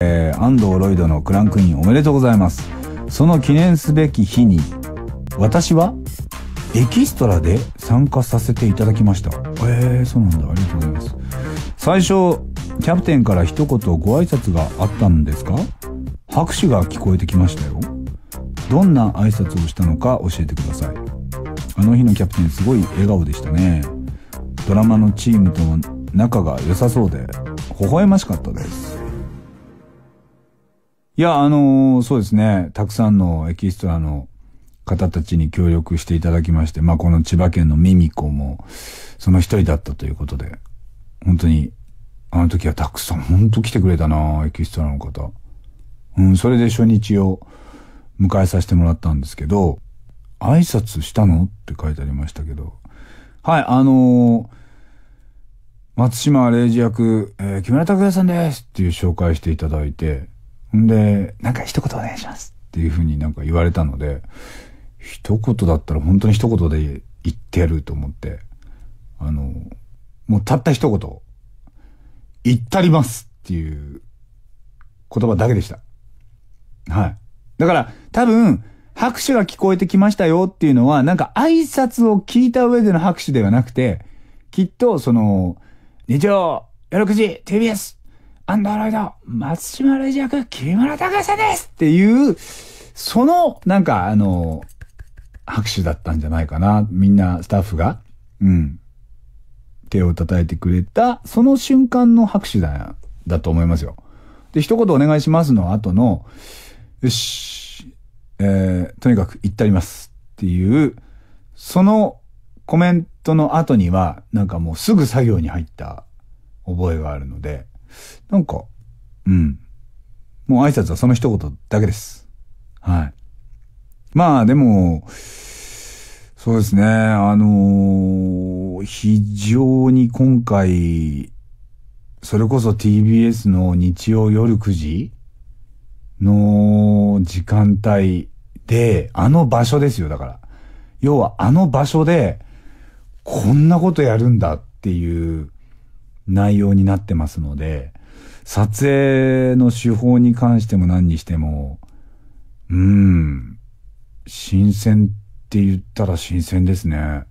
えー、安藤ロイドのクランクインおめでとうございます。その記念すべき日に、私はエキストラで参加させていただきました。えー、そうなんだ。ありがとうございます。最初、キャプテンから一言ご挨拶があったんですか拍手が聞こえてきましたよ。どんな挨拶をしたのか教えてください。あの日のキャプテンすごい笑顔でしたね。ドラマのチームと仲が良さそうで、微笑ましかったです。いや、あのー、そうですね。たくさんのエキストラの方たちに協力していただきまして、まあ、この千葉県のミミコも、その一人だったということで、本当に、あの時はたくさん、本当来てくれたなエキストラの方。うん、それで初日を迎えさせてもらったんですけど、挨拶したのって書いてありましたけど、はい、あのー松島礼二役、えー、木村拓哉さんですっていう紹介していただいて、んで、なんか一言お願いしますっていうふうになんか言われたので、一言だったら本当に一言で言ってやると思って、あの、もうたった一言、言ったりますっていう言葉だけでした。はい。だから多分、拍手が聞こえてきましたよっていうのは、なんか挨拶を聞いた上での拍手ではなくて、きっとその、日曜、夜9時、TBS アンダーライダー、松島レジ役、木村さんですっていう、その、なんか、あの、拍手だったんじゃないかな。みんな、スタッフが、うん、手を叩いてくれた、その瞬間の拍手だ、だと思いますよ。で、一言お願いしますの後の、よし、えー、とにかく行ってありますっていう、そのコメントの後には、なんかもうすぐ作業に入った覚えがあるので、なんか、うん。もう挨拶はその一言だけです。はい。まあでも、そうですね、あのー、非常に今回、それこそ TBS の日曜夜9時の時間帯で、あの場所ですよ、だから。要はあの場所で、こんなことやるんだっていう、内容になってますので、撮影の手法に関しても何にしても、うーん、新鮮って言ったら新鮮ですね。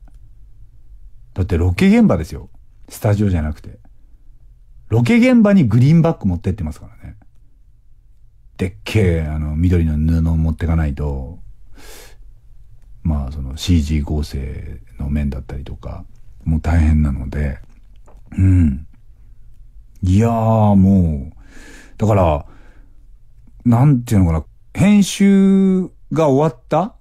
だってロケ現場ですよ。スタジオじゃなくて。ロケ現場にグリーンバッグ持ってってますからね。でっけえ、あの、緑の布を持ってかないと、まあ、その CG 合成の面だったりとか、もう大変なので、うん。いやーもう、だから、なんていうのかな、編集が終わった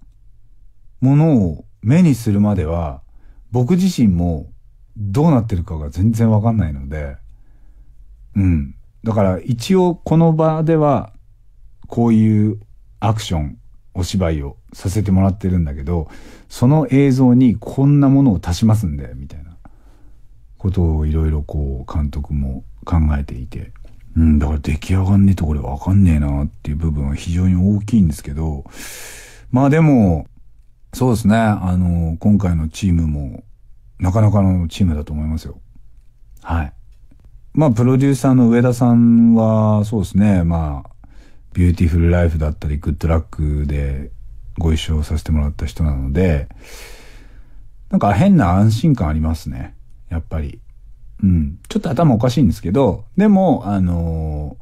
ものを目にするまでは、僕自身もどうなってるかが全然わかんないので、うん。だから一応この場では、こういうアクション、お芝居をさせてもらってるんだけど、その映像にこんなものを足しますんで、みたいな。ことをいろいろこう監督も考えていて、うん、だから出来上がんねえとこれわかんねえなっていう部分は非常に大きいんですけど、まあでも、そうですね、あの、今回のチームも、なかなかのチームだと思いますよ。はい。まあ、プロデューサーの上田さんは、そうですね、まあ、ビューティフルライフだったり、グッドラックでご一緒させてもらった人なので、なんか変な安心感ありますね。やっぱり。うん。ちょっと頭おかしいんですけど、でも、あの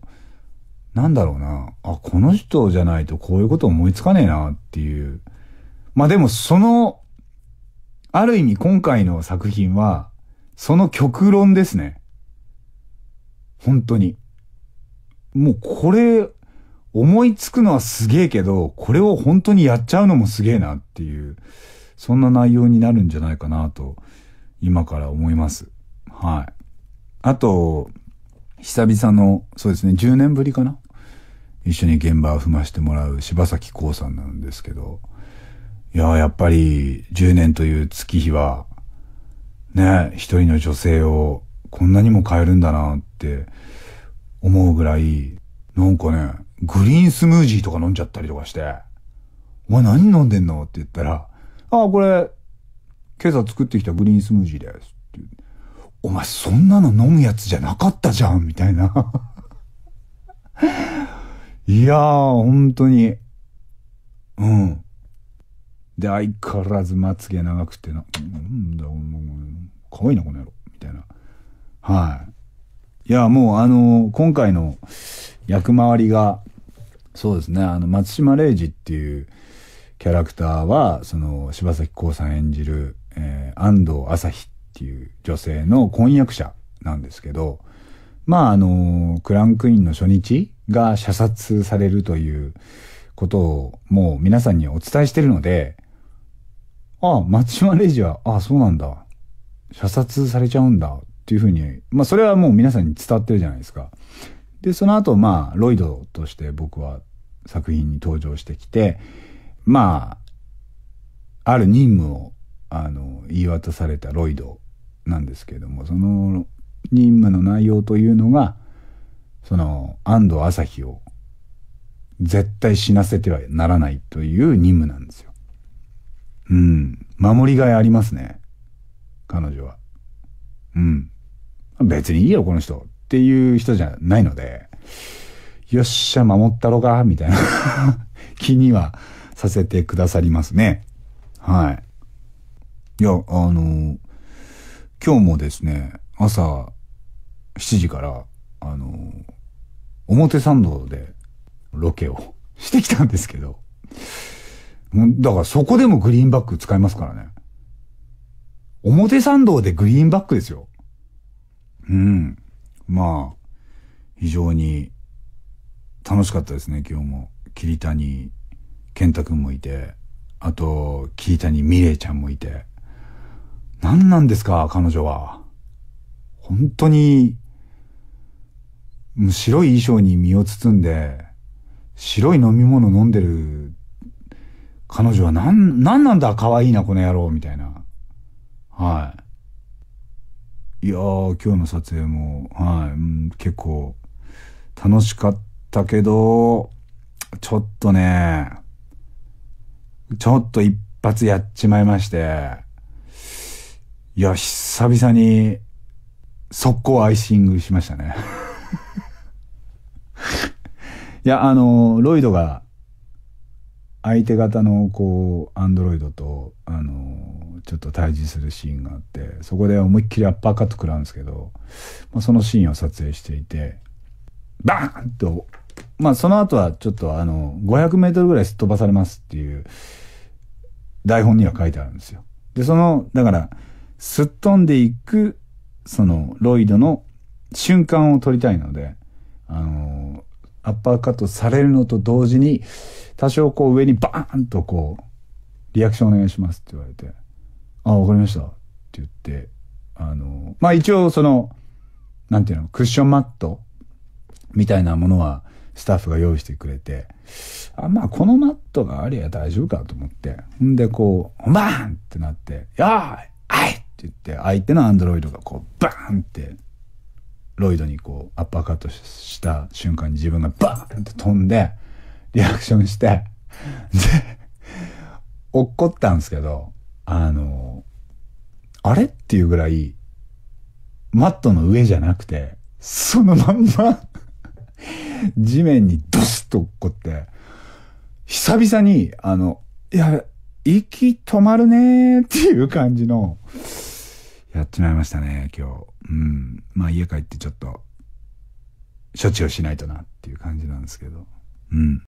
ー、なんだろうな。あ、この人じゃないとこういうこと思いつかねえなっていう。まあでもその、ある意味今回の作品は、その極論ですね。本当に。もうこれ、思いつくのはすげえけど、これを本当にやっちゃうのもすげえなっていう、そんな内容になるんじゃないかなと今から思います。はい。あと、久々の、そうですね、10年ぶりかな一緒に現場を踏ましてもらう柴崎幸さんなんですけど、いややっぱり10年という月日は、ね、一人の女性をこんなにも変えるんだなって思うぐらい、なんかね、グリーンスムージーとか飲んじゃったりとかして、お前何飲んでんのって言ったら、ああ、これ、今朝作ってきたグリーンスムージーです。ってお前そんなの飲むやつじゃなかったじゃんみたいな いやー、本当に。うん。で、相変わらずまつげ長くてな、なんだ、可愛いな、この野郎。みたいな。はい。いや、もうあのー、今回の役回りが、そうですね、あの、松島玲二っていう、キャラクターは、その、柴崎孝さん演じる、えー、安藤朝日っていう女性の婚約者なんですけど、まあ、あの、クランクインの初日が射殺されるということを、もう皆さんにお伝えしてるので、ああ、松島レイジは、ああ、そうなんだ。射殺されちゃうんだ。っていうふうに、まあ、それはもう皆さんに伝わってるじゃないですか。で、その後、まあ、ロイドとして僕は作品に登場してきて、まあ、ある任務を、あの、言い渡されたロイドなんですけども、その任務の内容というのが、その、安藤朝日を絶対死なせてはならないという任務なんですよ。うん。守りがいありますね。彼女は。うん。別にいいよ、この人。っていう人じゃないので、よっしゃ、守ったろか、みたいな 気にはさせてくださりますね。はい。いや、あの、今日もですね、朝7時から、あの、表参道でロケを してきたんですけど、だからそこでもグリーンバック使いますからね。表参道でグリーンバックですよ。うん。まあ、非常に楽しかったですね、今日も。桐谷健太くんもいて、あと、キータにミレイちゃんもいて。何なんですか、彼女は。本当に、白い衣装に身を包んで、白い飲み物飲んでる彼女は何、何なんだ可愛いな、この野郎、みたいな。はい。いやー、今日の撮影も、はい、うん、結構、楽しかったけど、ちょっとね、ちょっと一発やっちまいまして、いや、久々に、速攻アイシングしましたね いや、あの、ロイドが、相手方の、こう、アンドロイドと、あの、ちょっと対峙するシーンがあって、そこで思いっきりアッパーカット食らうんですけど、まあ、そのシーンを撮影していて、バーンと、まあ、その後はちょっと、あの、500メートルぐらいすっ飛ばされますっていう、台本には書いてあるんですよ。で、その、だから、すっ飛んでいく、その、ロイドの瞬間を撮りたいので、あのアッパーカットされるのと同時に、多少こう上にバーンとこう、リアクションお願いしますって言われて、あ、わかりましたって言って、あのまあ、一応その、なんていうの、クッションマットみたいなものは、スタッフが用意してくれて、あ、まあ、このマットがありゃ大丈夫かと思って、ほんで、こう、バーンってなって、よーいあいって言って、相手のアンドロイドがこう、バーンって、ロイドにこう、アッパーカットした瞬間に自分がバーンって飛んで、リアクションして、で、怒ったんですけど、あの、あれっていうぐらい、マットの上じゃなくて、そのまんま地面にドスッと落っこって、久々に、あの、いや、息止まるねーっていう感じの、やっちまいましたね、今日。うん。まあ家帰ってちょっと、処置をしないとなっていう感じなんですけど。うん。